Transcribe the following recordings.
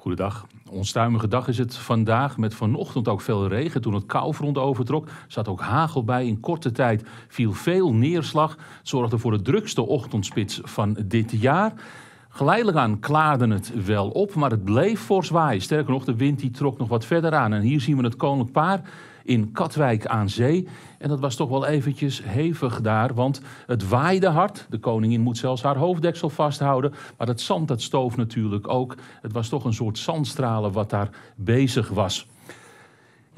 Goedendag. Onstuimige dag is het vandaag met vanochtend ook veel regen. Toen het koufront overtrok, zat ook hagel bij. In korte tijd viel veel neerslag. Het zorgde voor de drukste ochtendspits van dit jaar. Geleidelijk aan klaarde het wel op, maar het bleef voor zwaaien. Sterker nog, de wind die trok nog wat verder aan. En hier zien we het koninklijk paar in Katwijk aan zee. En dat was toch wel eventjes hevig daar, want het waaide hard. De koningin moet zelfs haar hoofddeksel vasthouden. Maar dat zand dat stoof natuurlijk ook. Het was toch een soort zandstralen wat daar bezig was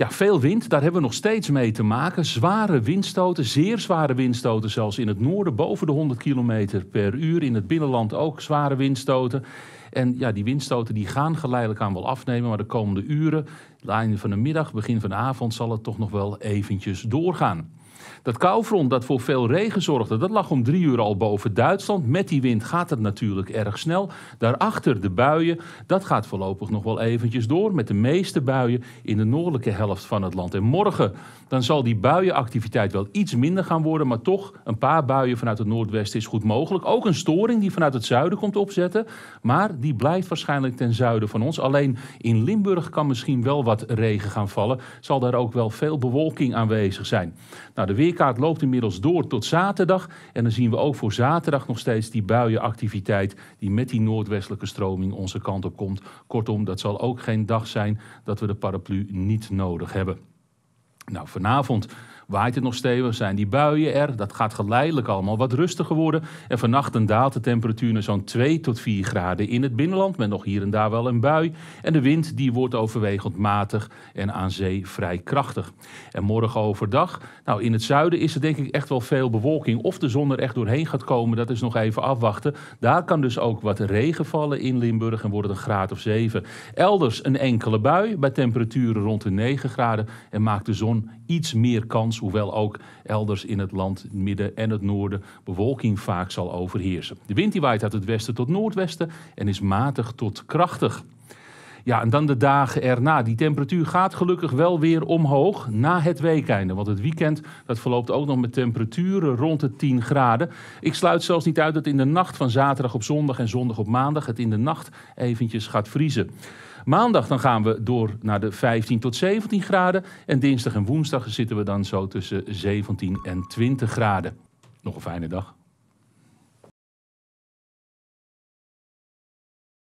ja, veel wind, daar hebben we nog steeds mee te maken. Zware windstoten, zeer zware windstoten, zelfs in het noorden boven de 100 km per uur. In het binnenland ook zware windstoten. En ja, die windstoten die gaan geleidelijk aan wel afnemen, maar de komende uren, het einde van de middag, begin van de avond, zal het toch nog wel eventjes doorgaan. Dat koufront dat voor veel regen zorgde, dat lag om drie uur al boven Duitsland. Met die wind gaat het natuurlijk erg snel. Daarachter de buien, dat gaat voorlopig nog wel eventjes door. Met de meeste buien in de noordelijke helft van het land. En morgen dan zal die buienactiviteit wel iets minder gaan worden. Maar toch, een paar buien vanuit het noordwesten is goed mogelijk. Ook een storing die vanuit het zuiden komt opzetten. Maar die blijft waarschijnlijk ten zuiden van ons. Alleen in Limburg kan misschien wel wat regen gaan vallen. Zal daar ook wel veel bewolking aanwezig zijn. Nou, de weerkaart loopt inmiddels door tot zaterdag. En dan zien we ook voor zaterdag nog steeds die buienactiviteit die met die noordwestelijke stroming onze kant op komt. Kortom, dat zal ook geen dag zijn dat we de paraplu niet nodig hebben. Nou, vanavond Waait het nog stevig? Zijn die buien er? Dat gaat geleidelijk allemaal wat rustiger worden. En vannacht en daalt de temperatuur naar zo'n 2 tot 4 graden in het binnenland. Met nog hier en daar wel een bui. En de wind die wordt overwegend matig en aan zee vrij krachtig. En morgen overdag, nou in het zuiden is er denk ik echt wel veel bewolking. Of de zon er echt doorheen gaat komen, dat is nog even afwachten. Daar kan dus ook wat regen vallen in Limburg en wordt het een graad of 7. Elders een enkele bui bij temperaturen rond de 9 graden. En maakt de zon iets meer kans hoewel ook elders in het land, midden en het noorden, bewolking vaak zal overheersen. De wind die waait uit het westen tot noordwesten en is matig tot krachtig. Ja, en dan de dagen erna. Die temperatuur gaat gelukkig wel weer omhoog na het weekende. Want het weekend dat verloopt ook nog met temperaturen rond de 10 graden. Ik sluit zelfs niet uit dat in de nacht van zaterdag op zondag en zondag op maandag het in de nacht eventjes gaat vriezen. Maandag dan gaan we door naar de 15 tot 17 graden. En dinsdag en woensdag zitten we dan zo tussen 17 en 20 graden. Nog een fijne dag.